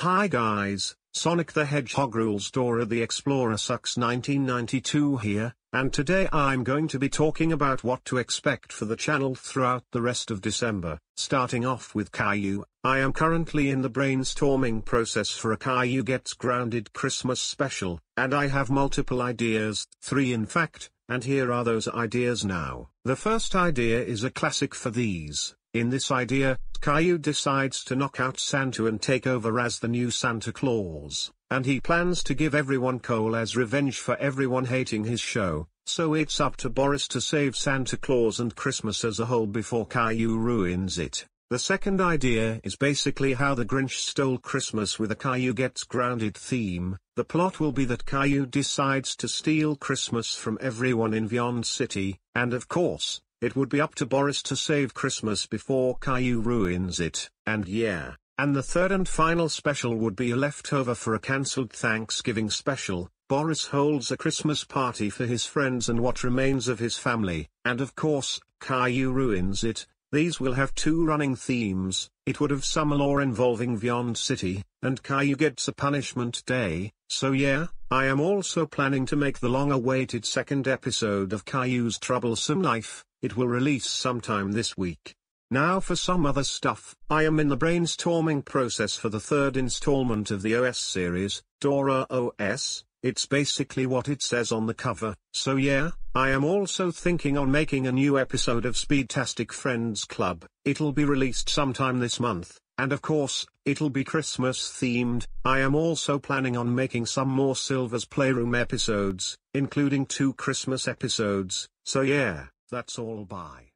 Hi guys, Sonic the Hedgehog Rules Dora the Explorer Sucks 1992 here, and today I'm going to be talking about what to expect for the channel throughout the rest of December, starting off with Caillou. I am currently in the brainstorming process for a Caillou Gets Grounded Christmas special, and I have multiple ideas, three in fact, and here are those ideas now. The first idea is a classic for these. In this idea, Caillou decides to knock out Santa and take over as the new Santa Claus, and he plans to give everyone coal as revenge for everyone hating his show, so it's up to Boris to save Santa Claus and Christmas as a whole before Caillou ruins it. The second idea is basically how the Grinch stole Christmas with a Caillou gets grounded theme. The plot will be that Caillou decides to steal Christmas from everyone in Vion City, and of course, it would be up to Boris to save Christmas before Caillou ruins it, and yeah, and the third and final special would be a leftover for a cancelled Thanksgiving special. Boris holds a Christmas party for his friends and what remains of his family, and of course, Caillou ruins it, these will have two running themes, it would have some lore involving Vyond City, and Caillou gets a punishment day, so yeah, I am also planning to make the long-awaited second episode of Caillou's Troublesome Life, it will release sometime this week. Now for some other stuff, I am in the brainstorming process for the third installment of the OS series, Dora OS, it's basically what it says on the cover, so yeah, I am also thinking on making a new episode of Speedtastic Friends Club, it'll be released sometime this month, and of course, it'll be Christmas themed, I am also planning on making some more Silver's Playroom episodes, including two Christmas episodes, so yeah, that's all bye.